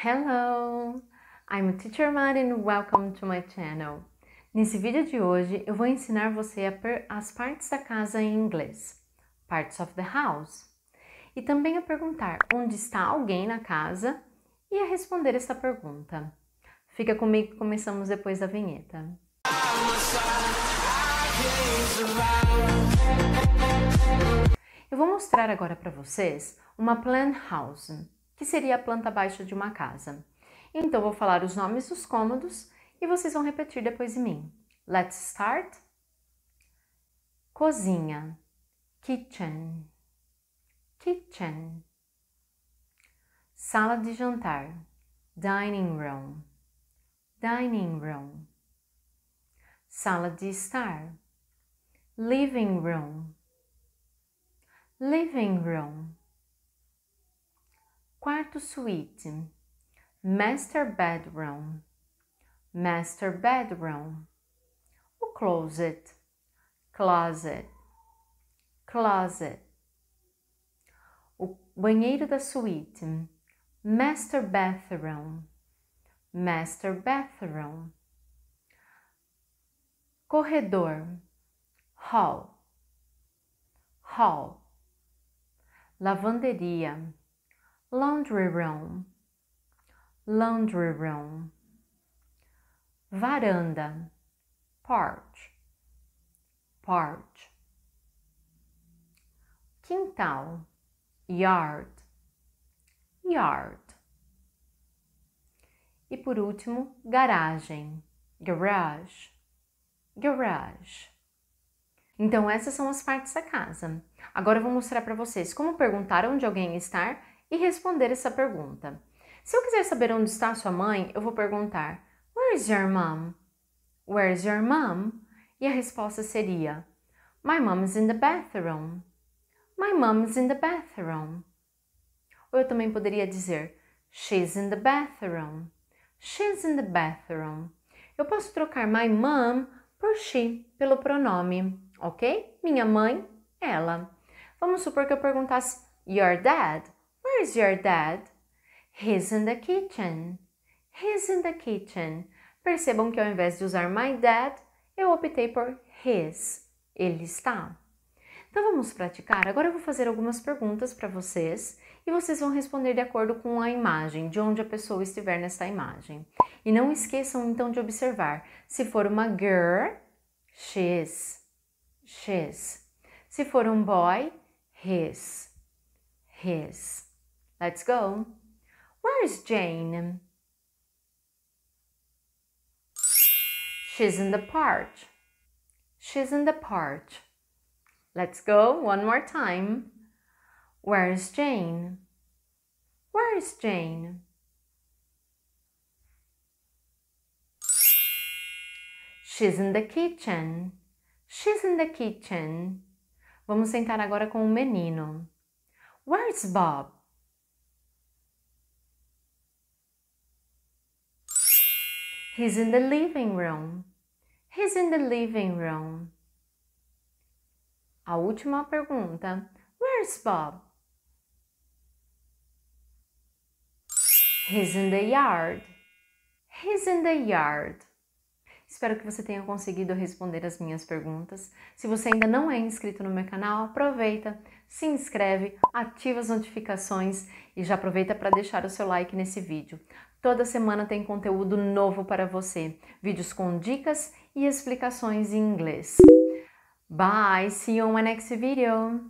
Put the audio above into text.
Hello! I'm Teacher Mari and welcome to my channel. Nesse vídeo de hoje eu vou ensinar você as partes da casa em inglês, parts of the house, e também a perguntar onde está alguém na casa e a responder essa pergunta. Fica comigo que começamos depois da vinheta. Eu vou mostrar agora para vocês uma plan house que seria a planta baixa de uma casa. Então vou falar os nomes dos cômodos e vocês vão repetir depois de mim. Let's start. Cozinha, kitchen, kitchen. Sala de jantar, dining room, dining room. Sala de estar, living room, living room Quarto suíte. Master bedroom. Master bedroom. O closet. Closet. Closet. O banheiro da suíte. Master bathroom. Master bathroom. Corredor. Hall. Hall. Lavanderia laundry room, laundry room. Varanda, porch, porch. Quintal, yard, yard. E por último, garagem, garage, garage. Então essas são as partes da casa. Agora eu vou mostrar para vocês como perguntar onde alguém está e responder essa pergunta. Se eu quiser saber onde está sua mãe, eu vou perguntar: Where's your mom? Where's your mom? E a resposta seria: My mom's in the bathroom. My mom's in the bathroom. Ou eu também poderia dizer: She's in the bathroom. She's in the bathroom. Eu posso trocar my mom por she, pelo pronome, ok? Minha mãe, ela. Vamos supor que eu perguntasse: Your dad? Where's your dad? He's in the kitchen. He's in the kitchen. Percebam que ao invés de usar my dad, eu optei por his. Ele está. Então vamos praticar. Agora eu vou fazer algumas perguntas para vocês e vocês vão responder de acordo com a imagem, de onde a pessoa estiver nessa imagem. E não esqueçam então de observar. Se for uma girl, she's, she's. Se for um boy, his, his. Let's go. Where's Jane? She's in the park. She's in the park. Let's go one more time. Where's Jane? Where's Jane? She's in the kitchen. She's in the kitchen. Vamos sentar agora com o menino. Where's Bob? He's in the living room. He's in the living room. A última pergunta. Where's Bob? He's in the yard. He's in the yard. Espero que você tenha conseguido responder as minhas perguntas. Se você ainda não é inscrito no meu canal, aproveita, se inscreve, ativa as notificações e já aproveita para deixar o seu like nesse vídeo. Toda semana tem conteúdo novo para você, vídeos com dicas e explicações em inglês. Bye, see you on my next video.